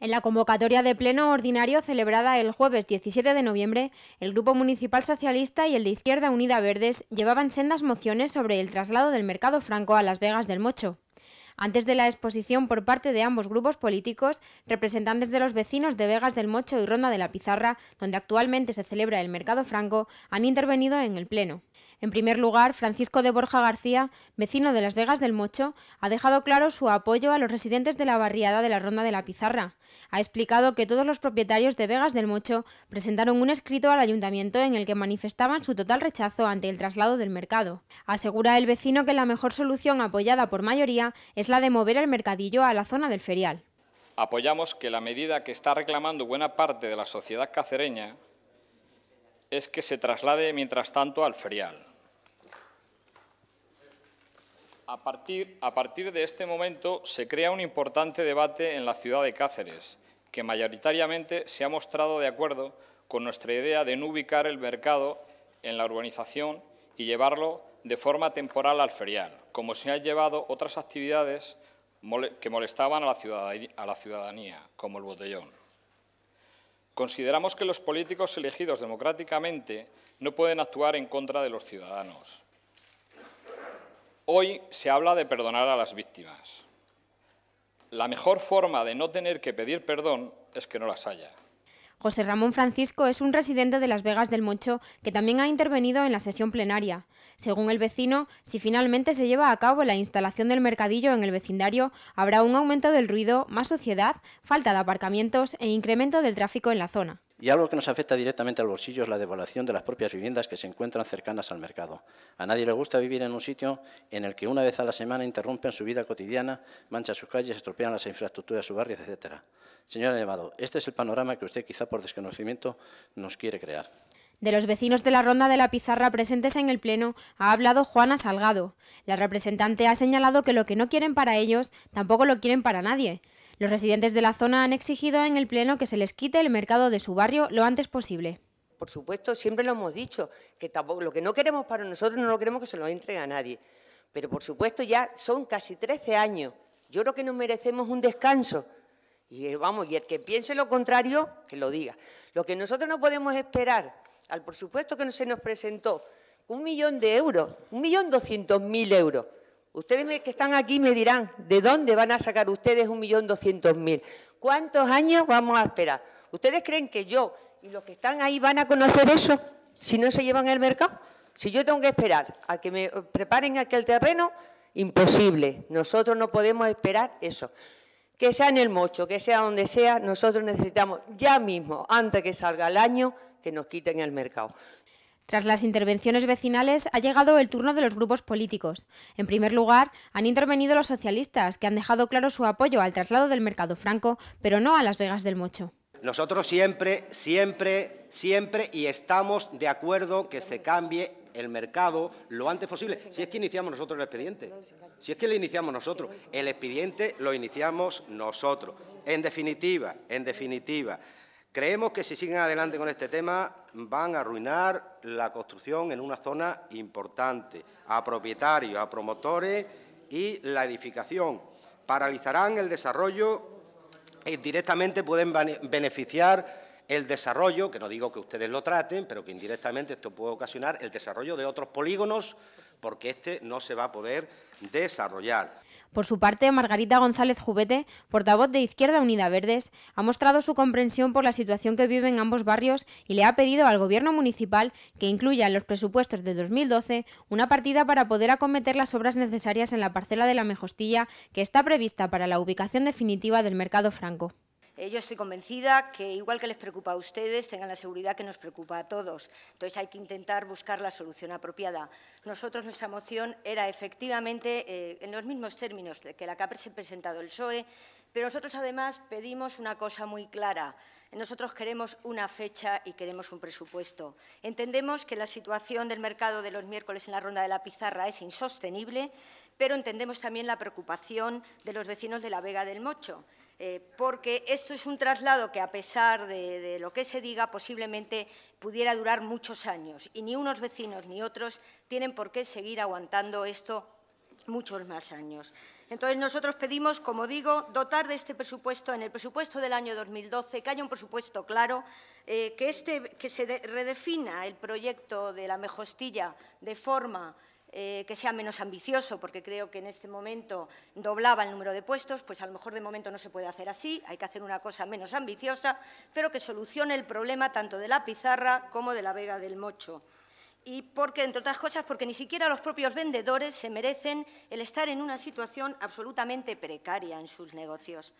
En la convocatoria de pleno ordinario celebrada el jueves 17 de noviembre, el Grupo Municipal Socialista y el de Izquierda Unida Verdes llevaban sendas mociones sobre el traslado del mercado franco a Las Vegas del Mocho. Antes de la exposición por parte de ambos grupos políticos, representantes de los vecinos de Vegas del Mocho y Ronda de la Pizarra, donde actualmente se celebra el mercado franco, han intervenido en el pleno. En primer lugar, Francisco de Borja García, vecino de Las Vegas del Mocho, ha dejado claro su apoyo a los residentes de la barriada de la Ronda de la Pizarra. Ha explicado que todos los propietarios de Vegas del Mocho presentaron un escrito al ayuntamiento en el que manifestaban su total rechazo ante el traslado del mercado. Asegura el vecino que la mejor solución apoyada por mayoría es la de mover el mercadillo a la zona del ferial. Apoyamos que la medida que está reclamando buena parte de la sociedad cacereña es que se traslade mientras tanto al ferial. A partir, de este momento se crea un importante debate en la ciudad de Cáceres, que mayoritariamente se ha mostrado de acuerdo con nuestra idea de no ubicar el mercado en la urbanización y llevarlo de forma temporal al ferial, como se han llevado otras actividades que molestaban a la, ciudadanía, como el botellón. Consideramos que los políticos elegidos democráticamente no pueden actuar en contra de los ciudadanos. Hoy se habla de perdonar a las víctimas. La mejor forma de no tener que pedir perdón es que no las haya. José Ramón Francisco es un residente de Las Vegas del Mocho que también ha intervenido en la sesión plenaria. Según el vecino, si finalmente se lleva a cabo la instalación del mercadillo en el vecindario, habrá un aumento del ruido, más sociedad, falta de aparcamientos e incremento del tráfico en la zona. Y algo que nos afecta directamente al bolsillo es la devaluación de las propias viviendas que se encuentran cercanas al mercado. A nadie le gusta vivir en un sitio en el que una vez a la semana interrumpen su vida cotidiana, manchan sus calles, estropean las infraestructuras de sus barrios, etc. Señora Llevado, este es el panorama que usted quizá por desconocimiento nos quiere crear. De los vecinos de la Ronda de la Pizarra presentes en el Pleno ha hablado Juana Salgado. La representante ha señalado que lo que no quieren para ellos tampoco lo quieren para nadie, los residentes de la zona han exigido en el Pleno que se les quite el mercado de su barrio lo antes posible. Por supuesto, siempre lo hemos dicho, que lo que no queremos para nosotros no lo queremos que se lo entregue a nadie. Pero por supuesto ya son casi 13 años. Yo creo que nos merecemos un descanso. Y eh, vamos, y el que piense lo contrario, que lo diga. Lo que nosotros no podemos esperar al presupuesto que se nos presentó, un millón de euros, un millón doscientos mil euros, Ustedes que están aquí me dirán, ¿de dónde van a sacar ustedes 1.200.000? ¿Cuántos años vamos a esperar? ¿Ustedes creen que yo y los que están ahí van a conocer eso si no se llevan al mercado? Si yo tengo que esperar a que me eh, preparen aquel terreno, imposible. Nosotros no podemos esperar eso. Que sea en el mocho, que sea donde sea, nosotros necesitamos ya mismo, antes que salga el año, que nos quiten el mercado. Tras las intervenciones vecinales ha llegado el turno de los grupos políticos. En primer lugar, han intervenido los socialistas, que han dejado claro su apoyo al traslado del mercado franco, pero no a Las Vegas del Mocho. Nosotros siempre, siempre, siempre y estamos de acuerdo que se cambie el mercado lo antes posible. Si es que iniciamos nosotros el expediente, si es que lo iniciamos nosotros, el expediente lo iniciamos nosotros. En definitiva, en definitiva, Creemos que si siguen adelante con este tema van a arruinar la construcción en una zona importante, a propietarios, a promotores y la edificación. Paralizarán el desarrollo y directamente pueden beneficiar el desarrollo, que no digo que ustedes lo traten, pero que indirectamente esto puede ocasionar el desarrollo de otros polígonos porque este no se va a poder desarrollar. Por su parte, Margarita González Jubete, portavoz de Izquierda Unida Verdes, ha mostrado su comprensión por la situación que viven ambos barrios y le ha pedido al Gobierno municipal que incluya en los presupuestos de 2012 una partida para poder acometer las obras necesarias en la parcela de la Mejostilla que está prevista para la ubicación definitiva del Mercado Franco. Eh, yo estoy convencida que, igual que les preocupa a ustedes, tengan la seguridad que nos preocupa a todos. Entonces, hay que intentar buscar la solución apropiada. Nosotros, nuestra moción era efectivamente eh, en los mismos términos que la que ha presentado el PSOE, pero nosotros además pedimos una cosa muy clara. Nosotros queremos una fecha y queremos un presupuesto. Entendemos que la situación del mercado de los miércoles en la ronda de la pizarra es insostenible, pero entendemos también la preocupación de los vecinos de la Vega del Mocho, eh, porque esto es un traslado que, a pesar de, lo que se diga, posiblemente pudiera durar muchos años y ni unos vecinos ni otros tienen por qué seguir aguantando esto muchos más años. Entonces, nosotros pedimos, como digo, dotar de este presupuesto, en el presupuesto del año 2012, que haya un presupuesto claro, eh, que, este, que se redefina el proyecto de la mejostilla de forma eh, que sea menos ambicioso, porque creo que en este momento doblaba el número de puestos, pues a lo mejor de momento no se puede hacer así, hay que hacer una cosa menos ambiciosa, pero que solucione el problema tanto de la pizarra como de la vega del mocho y porque, entre otras cosas, porque ni siquiera los propios vendedores se merecen el estar en una situación absolutamente precaria en sus negocios.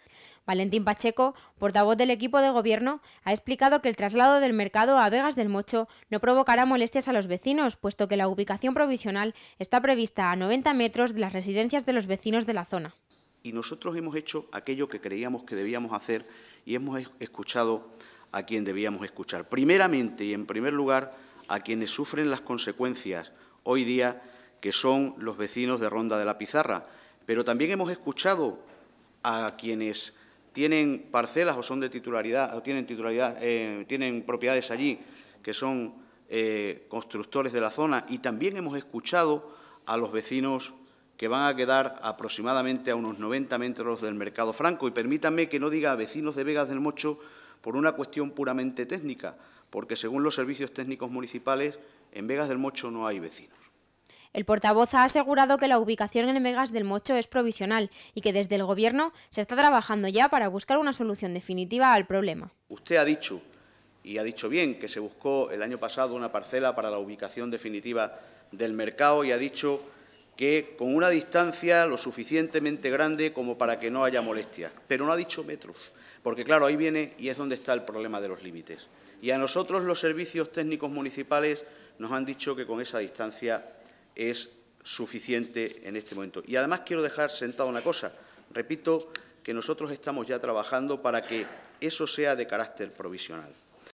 Valentín Pacheco, portavoz del equipo de gobierno, ha explicado que el traslado del mercado a Vegas del Mocho no provocará molestias a los vecinos, puesto que la ubicación provisional está prevista a 90 metros de las residencias de los vecinos de la zona. Y nosotros hemos hecho aquello que creíamos que debíamos hacer y hemos escuchado a quien debíamos escuchar. Primeramente y en primer lugar, a quienes sufren las consecuencias hoy día, que son los vecinos de Ronda de la Pizarra. Pero también hemos escuchado a quienes tienen parcelas o son de titularidad o tienen titularidad, eh, tienen propiedades allí que son eh, constructores de la zona y también hemos escuchado a los vecinos que van a quedar aproximadamente a unos 90 metros del mercado franco. Y permítanme que no diga vecinos de Vegas del Mocho por una cuestión puramente técnica, porque según los servicios técnicos municipales, en Vegas del Mocho no hay vecinos. El portavoz ha asegurado que la ubicación en Vegas del Mocho es provisional y que desde el Gobierno se está trabajando ya para buscar una solución definitiva al problema. Usted ha dicho, y ha dicho bien, que se buscó el año pasado una parcela para la ubicación definitiva del mercado y ha dicho que con una distancia lo suficientemente grande como para que no haya molestias, pero no ha dicho metros, porque claro, ahí viene y es donde está el problema de los límites. Y a nosotros los servicios técnicos municipales nos han dicho que con esa distancia es suficiente en este momento. Y además quiero dejar sentada una cosa. Repito que nosotros estamos ya trabajando para que eso sea de carácter provisional.